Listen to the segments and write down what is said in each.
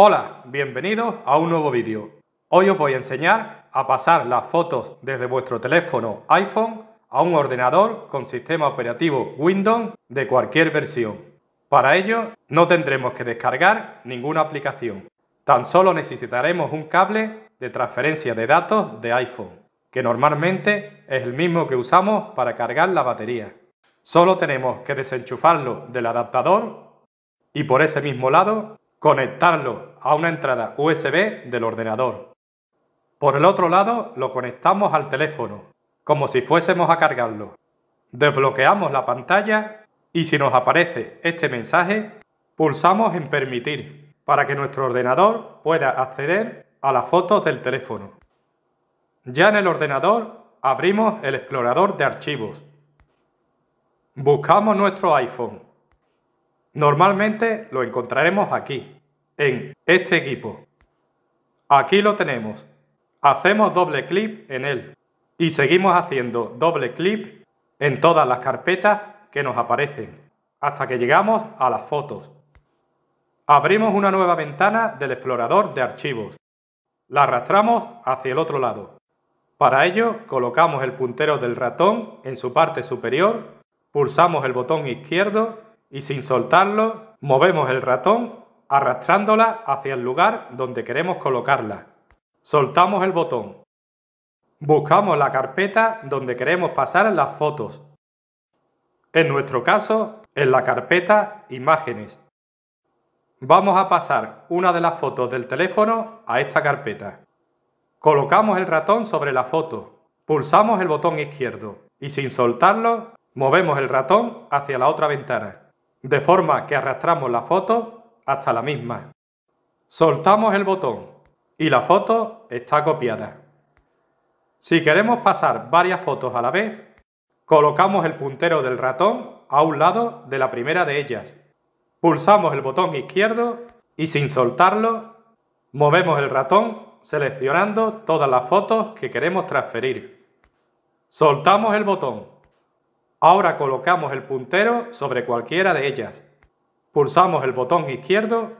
Hola, bienvenidos a un nuevo vídeo. Hoy os voy a enseñar a pasar las fotos desde vuestro teléfono iPhone a un ordenador con sistema operativo Windows de cualquier versión. Para ello no tendremos que descargar ninguna aplicación. Tan solo necesitaremos un cable de transferencia de datos de iPhone, que normalmente es el mismo que usamos para cargar la batería. Solo tenemos que desenchufarlo del adaptador y por ese mismo lado Conectarlo a una entrada USB del ordenador. Por el otro lado lo conectamos al teléfono, como si fuésemos a cargarlo. Desbloqueamos la pantalla y si nos aparece este mensaje, pulsamos en Permitir para que nuestro ordenador pueda acceder a las fotos del teléfono. Ya en el ordenador abrimos el explorador de archivos. Buscamos nuestro iPhone Normalmente lo encontraremos aquí, en este equipo. Aquí lo tenemos. Hacemos doble clic en él y seguimos haciendo doble clic en todas las carpetas que nos aparecen hasta que llegamos a las fotos. Abrimos una nueva ventana del explorador de archivos. La arrastramos hacia el otro lado. Para ello, colocamos el puntero del ratón en su parte superior, pulsamos el botón izquierdo y sin soltarlo movemos el ratón arrastrándola hacia el lugar donde queremos colocarla. Soltamos el botón. Buscamos la carpeta donde queremos pasar las fotos. En nuestro caso, en la carpeta Imágenes. Vamos a pasar una de las fotos del teléfono a esta carpeta. Colocamos el ratón sobre la foto, pulsamos el botón izquierdo y sin soltarlo, movemos el ratón hacia la otra ventana de forma que arrastramos la foto hasta la misma. Soltamos el botón y la foto está copiada. Si queremos pasar varias fotos a la vez, colocamos el puntero del ratón a un lado de la primera de ellas. Pulsamos el botón izquierdo y sin soltarlo, movemos el ratón seleccionando todas las fotos que queremos transferir. Soltamos el botón Ahora colocamos el puntero sobre cualquiera de ellas. Pulsamos el botón izquierdo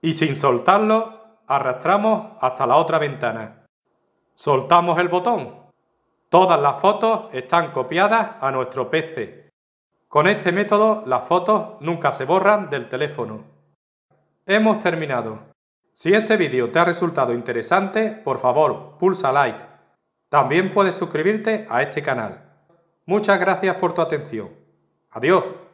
y sin soltarlo arrastramos hasta la otra ventana. Soltamos el botón. Todas las fotos están copiadas a nuestro PC. Con este método las fotos nunca se borran del teléfono. Hemos terminado. Si este vídeo te ha resultado interesante, por favor, pulsa like. También puedes suscribirte a este canal. Muchas gracias por tu atención. Adiós.